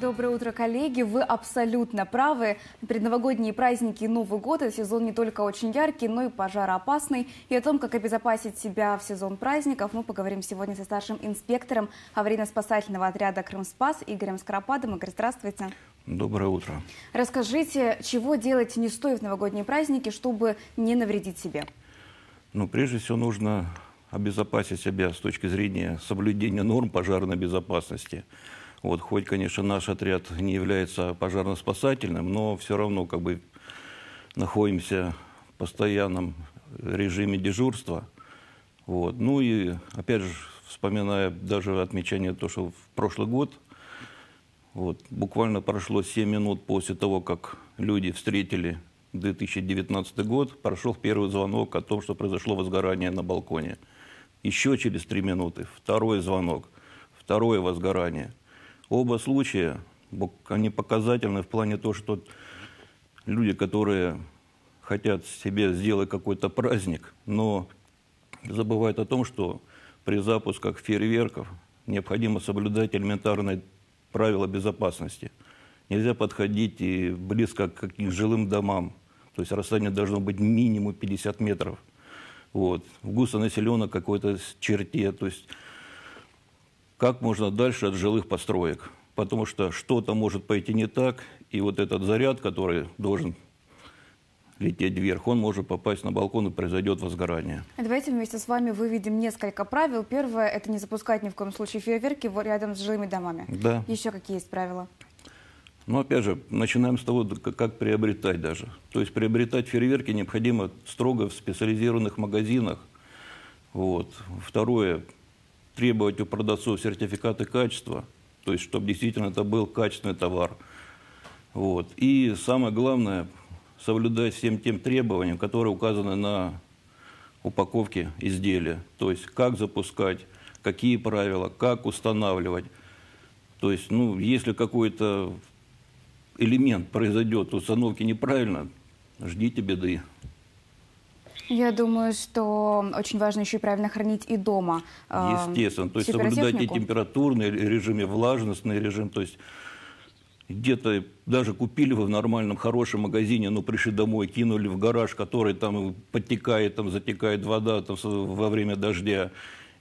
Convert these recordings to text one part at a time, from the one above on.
Доброе утро, коллеги. Вы абсолютно правы. Предновогодние праздники и Новый год – это сезон не только очень яркий, но и пожароопасный. И о том, как обезопасить себя в сезон праздников, мы поговорим сегодня со старшим инспектором аварийно-спасательного отряда «Крымспас» Игорем Скоропадом. Игорь, здравствуйте. Доброе утро. Расскажите, чего делать не стоит в новогодние праздники, чтобы не навредить себе? Ну, прежде всего, нужно обезопасить себя с точки зрения соблюдения норм пожарной безопасности – вот, хоть, конечно, наш отряд не является пожарно-спасательным, но все равно как бы находимся в постоянном режиме дежурства. Вот. Ну и, опять же, вспоминая даже отмечание то, что в прошлый год, вот, буквально прошло 7 минут после того, как люди встретили 2019 год, прошел первый звонок о том, что произошло возгорание на балконе. Еще через 3 минуты второй звонок, второе возгорание – Оба случая, они показательны в плане того, что люди, которые хотят себе сделать какой-то праздник, но забывают о том, что при запусках фейерверков необходимо соблюдать элементарные правила безопасности. Нельзя подходить и близко к каким жилым домам. То есть расстояние должно быть минимум 50 метров. Вот. В густонаселенном какой-то черте. То есть как можно дальше от жилых построек. Потому что что-то может пойти не так, и вот этот заряд, который должен лететь вверх, он может попасть на балкон и произойдет возгорание. Давайте вместе с вами выведем несколько правил. Первое – это не запускать ни в коем случае фейерверки рядом с жилыми домами. Да. Еще какие есть правила? Ну, опять же, начинаем с того, как приобретать даже. То есть приобретать фейерверки необходимо строго в специализированных магазинах. Вот. Второе – требовать у продавцов сертификаты качества, то есть чтобы действительно это был качественный товар. Вот. И самое главное, соблюдать всем тем требованиям, которые указаны на упаковке изделия. То есть как запускать, какие правила, как устанавливать. То есть, ну, если какой-то элемент произойдет установки неправильно, ждите беды. Я думаю, что очень важно еще и правильно хранить и дома. Э, Естественно, то есть соблюдать и температурный режим, и влажностный режим, то есть где-то даже купили вы в нормальном, хорошем магазине, но ну, пришли домой, кинули в гараж, который там подтекает, там затекает вода там, во время дождя,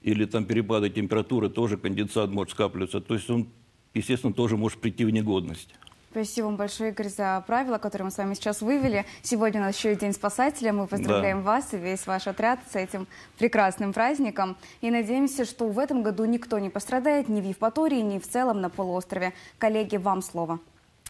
или там перепады температуры, тоже конденсат может скапливаться. То есть он, естественно, тоже может прийти в негодность. Спасибо вам большое, Игорь, за правила, которые мы с вами сейчас вывели. Сегодня у нас еще и День спасателя. Мы поздравляем да. вас и весь ваш отряд с этим прекрасным праздником. И надеемся, что в этом году никто не пострадает ни в Евпатории, ни в целом на полуострове. Коллеги, вам слово.